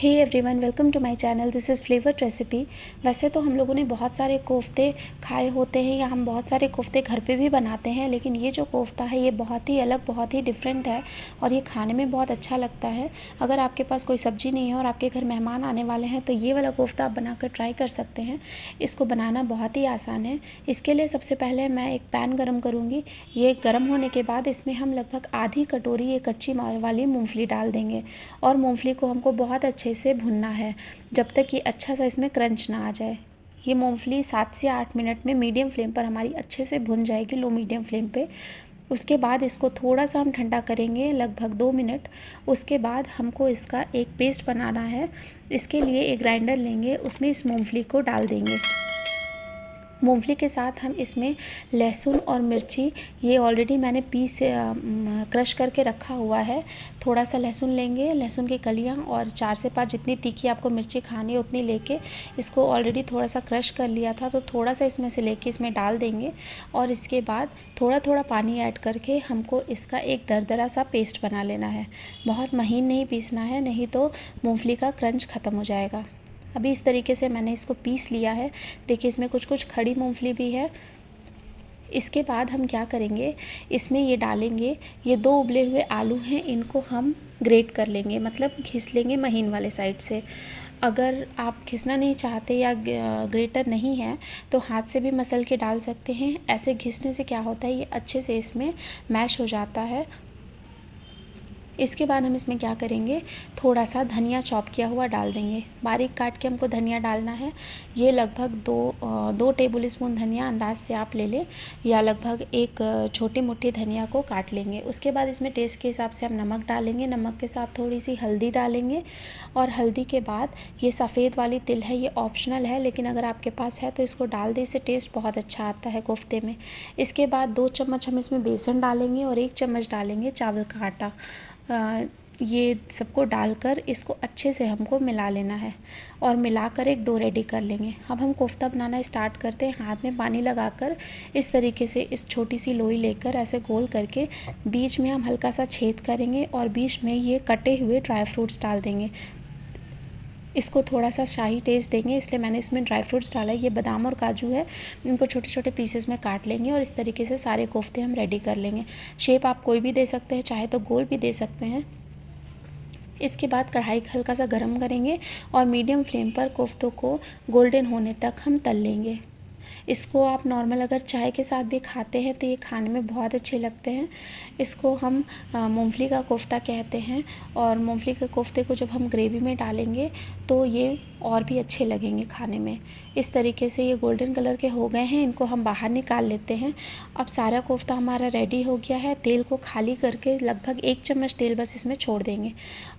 hey everyone welcome to my channel this is flavour recipe वैसे तो हम लोगों ने बहुत सारे कोफ्ते खाए होते हैं या हम बहुत सारे कोफ्ते घर पे भी बनाते हैं लेकिन ये जो कोफ्ता है ये बहुत ही अलग बहुत ही डिफरेंट है और ये खाने में बहुत अच्छा लगता है अगर आपके पास कोई सब्ज़ी नहीं है और आपके घर मेहमान आने वाले हैं तो ये वाला कोफ्ता आप बना कर ट्राई कर सकते हैं इसको बनाना बहुत ही आसान है इसके लिए सबसे पहले मैं एक पैन गर्म करूँगी ये गर्म होने के बाद इसमें हम लगभग आधी कटोरी ये कच्ची वाली मूँगफली डाल देंगे और मूँगफली को हमको बहुत अच्छे अच्छे से भुनना है जब तक ये अच्छा सा इसमें क्रंच ना आ जाए ये मूँगफली सात से आठ मिनट में मीडियम फ्लेम पर हमारी अच्छे से भुन जाएगी लो मीडियम फ्लेम पे उसके बाद इसको थोड़ा सा हम ठंडा करेंगे लगभग दो मिनट उसके बाद हमको इसका एक पेस्ट बनाना है इसके लिए एक ग्राइंडर लेंगे उसमें इस मूँगफली को डाल देंगे मूंगफली के साथ हम इसमें लहसुन और मिर्ची ये ऑलरेडी मैंने पीस क्रश करके रखा हुआ है थोड़ा सा लहसुन लेंगे लहसुन की कलियाँ और चार से पाँच जितनी तीखी आपको मिर्ची खानी है उतनी लेके इसको ऑलरेडी थोड़ा सा क्रश कर लिया था तो थोड़ा सा इसमें से लेके इसमें डाल देंगे और इसके बाद थोड़ा थोड़ा पानी ऐड करके हमको इसका एक दरदरा सा पेस्ट बना लेना है बहुत महीन नहीं पीसना है नहीं तो मूँगफली का क्रंच ख़त्म हो जाएगा अभी इस तरीके से मैंने इसको पीस लिया है देखिए इसमें कुछ कुछ खड़ी मूँगफली भी है इसके बाद हम क्या करेंगे इसमें ये डालेंगे ये दो उबले हुए आलू हैं इनको हम ग्रेट कर लेंगे मतलब घिस लेंगे महीन वाले साइड से अगर आप घिसना नहीं चाहते या ग्रेटर नहीं है तो हाथ से भी मसल के डाल सकते हैं ऐसे घिसने से क्या होता है ये अच्छे से इसमें मैश हो जाता है इसके बाद हम इसमें क्या करेंगे थोड़ा सा धनिया चॉप किया हुआ डाल देंगे बारीक काट के हमको धनिया डालना है ये लगभग दो दो टेबल स्पून धनिया अंदाज से आप ले लें या लगभग एक छोटी मोटी धनिया को काट लेंगे उसके बाद इसमें टेस्ट के हिसाब से हम नमक डालेंगे नमक के साथ थोड़ी सी हल्दी डालेंगे और हल्दी के बाद ये सफ़ेद वाली तिल है ये ऑप्शनल है लेकिन अगर आपके पास है तो इसको डाल दें इससे टेस्ट बहुत अच्छा आता है कोफ्ते में इसके बाद दो चम्मच हम इसमें बेसन डालेंगे और एक चम्मच डालेंगे चावल का आटा ये सबको डालकर इसको अच्छे से हमको मिला लेना है और मिलाकर एक डो रेडी कर लेंगे अब हम कोफ्ता बनाना स्टार्ट करते हैं हाथ में पानी लगाकर इस तरीके से इस छोटी सी लोई लेकर ऐसे गोल करके बीच में हम हल्का सा छेद करेंगे और बीच में ये कटे हुए ड्राई फ्रूट्स डाल देंगे इसको थोड़ा सा शाही टेस्ट देंगे इसलिए मैंने इसमें ड्राई फ्रूट्स डाला है ये बादाम और काजू है इनको छोटे छोटे पीसेस में काट लेंगे और इस तरीके से सारे कोफ्ते हम रेडी कर लेंगे शेप आप कोई भी दे सकते हैं चाहे तो गोल भी दे सकते हैं इसके बाद कढ़ाई हल्का सा गर्म करेंगे और मीडियम फ्लेम पर कोफ्तों को गोल्डन होने तक हम तल लेंगे इसको आप नॉर्मल अगर चाय के साथ भी खाते हैं तो ये खाने में बहुत अच्छे लगते हैं इसको हम मूँगफली का कोफ्ता कहते हैं और मूँगफली के कोफ्ते को जब हम ग्रेवी में डालेंगे तो ये और भी अच्छे लगेंगे खाने में इस तरीके से ये गोल्डन कलर के हो गए हैं इनको हम बाहर निकाल लेते हैं अब सारा कोफ्ता हमारा रेडी हो गया है तेल को खाली करके लगभग एक चम्मच तेल बस इसमें छोड़ देंगे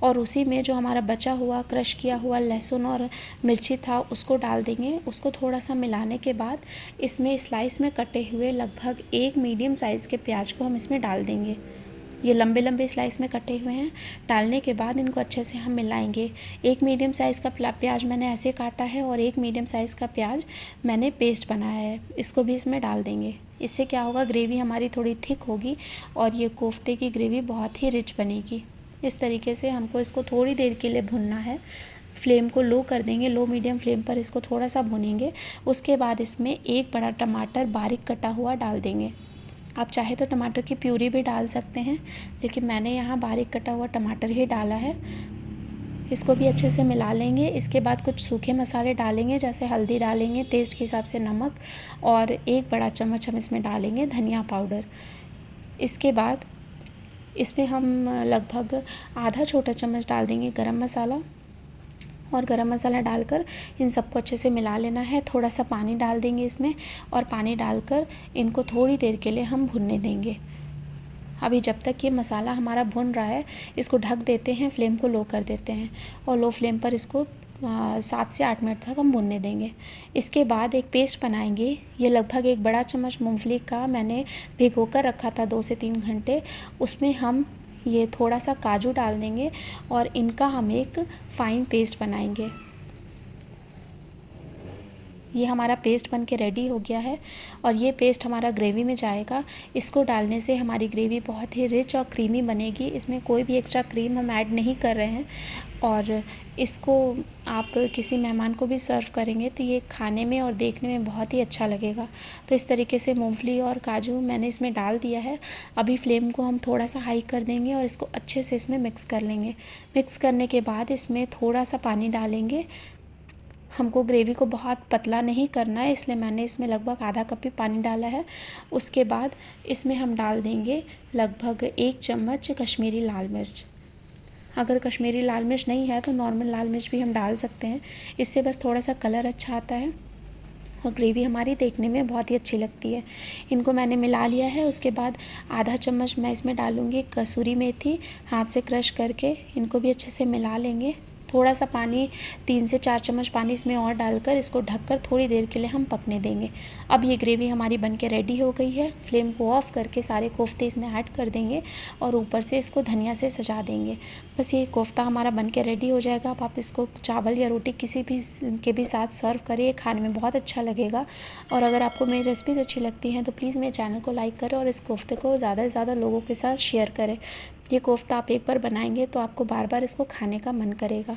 और उसी में जो हमारा बचा हुआ क्रश किया हुआ लहसुन और मिर्ची था उसको डाल देंगे उसको थोड़ा सा मिलाने के बाद इसमें स्लाइस में कटे हुए लगभग एक मीडियम साइज़ के प्याज को हम इसमें डाल देंगे ये लंबे लंबे स्लाइस में कटे हुए हैं डालने के बाद इनको अच्छे से हम मिलाएंगे एक मीडियम साइज़ का प्याज मैंने ऐसे काटा है और एक मीडियम साइज़ का प्याज मैंने पेस्ट बनाया है इसको भी इसमें डाल देंगे इससे क्या होगा ग्रेवी हमारी थोड़ी थिक होगी और ये कोफ्ते की ग्रेवी बहुत ही रिच बनेगी इस तरीके से हमको इसको थोड़ी देर के लिए भुनना है फ्लेम को लो कर देंगे लो मीडियम फ्लेम पर इसको थोड़ा सा भुनेंगे उसके बाद इसमें एक बड़ा टमाटर बारीक कटा हुआ डाल देंगे आप चाहे तो टमाटर की प्यूरी भी डाल सकते हैं लेकिन मैंने यहाँ बारीक कटा हुआ टमाटर ही डाला है इसको भी अच्छे से मिला लेंगे इसके बाद कुछ सूखे मसाले डालेंगे जैसे हल्दी डालेंगे टेस्ट के हिसाब से नमक और एक बड़ा चम्मच हम इसमें डालेंगे धनिया पाउडर इसके बाद इसमें हम लगभग आधा छोटा चम्मच डाल देंगे गरम मसाला और गरम मसाला डालकर इन सबको अच्छे से मिला लेना है थोड़ा सा पानी डाल देंगे इसमें और पानी डालकर इनको थोड़ी देर के लिए हम भुनने देंगे अभी जब तक ये मसाला हमारा भुन रहा है इसको ढक देते हैं फ्लेम को लो कर देते हैं और लो फ्लेम पर इसको सात से आठ मिनट तक हम भुनने देंगे इसके बाद एक पेस्ट बनाएंगे ये लगभग एक बड़ा चम्मच मूंगफली का मैंने भिगो कर रखा था दो से तीन घंटे उसमें हम ये थोड़ा सा काजू डाल देंगे और इनका हम एक फ़ाइन पेस्ट बनाएंगे ये हमारा पेस्ट बन के रेडी हो गया है और ये पेस्ट हमारा ग्रेवी में जाएगा इसको डालने से हमारी ग्रेवी बहुत ही रिच और क्रीमी बनेगी इसमें कोई भी एक्स्ट्रा क्रीम हम ऐड नहीं कर रहे हैं और इसको आप किसी मेहमान को भी सर्व करेंगे तो ये खाने में और देखने में बहुत ही अच्छा लगेगा तो इस तरीके से मूंगफली और काजू मैंने इसमें डाल दिया है अभी फ्लेम को हम थोड़ा सा हाई कर देंगे और इसको अच्छे से इसमें मिक्स कर लेंगे मिक्स करने के बाद इसमें थोड़ा सा पानी डालेंगे हमको ग्रेवी को बहुत पतला नहीं करना है इसलिए मैंने इसमें लगभग आधा कप ही पानी डाला है उसके बाद इसमें हम डाल देंगे लगभग एक चम्मच कश्मीरी लाल मिर्च अगर कश्मीरी लाल मिर्च नहीं है तो नॉर्मल लाल मिर्च भी हम डाल सकते हैं इससे बस थोड़ा सा कलर अच्छा आता है और ग्रेवी हमारी देखने में बहुत ही अच्छी लगती है इनको मैंने मिला लिया है उसके बाद आधा चम्मच मैं इसमें डालूँगी कसूरी मेथी हाथ से क्रश करके इनको भी अच्छे से मिला लेंगे थोड़ा सा पानी तीन से चार चम्मच पानी इसमें और डालकर इसको ढककर थोड़ी देर के लिए हम पकने देंगे अब ये ग्रेवी हमारी बन के रेडी हो गई है फ्लेम को ऑफ़ करके सारे कोफ्ते इसमें ऐड कर देंगे और ऊपर से इसको धनिया से सजा देंगे बस ये कोफ्ता हमारा बन के रेडी हो जाएगा अब आप इसको चावल या रोटी किसी भी के भी साथ सर्व करिए खाने में बहुत अच्छा लगेगा और अगर आपको मेरी रेसिपीज़ अच्छी लगती हैं तो प्लीज़ मेरे चैनल को लाइक करें और इस कोफ्ते को ज़्यादा से ज़्यादा लोगों के साथ शेयर करें ये कोफ्ता आप एक बार बनाएंगे तो आपको बार बार इसको खाने का मन करेगा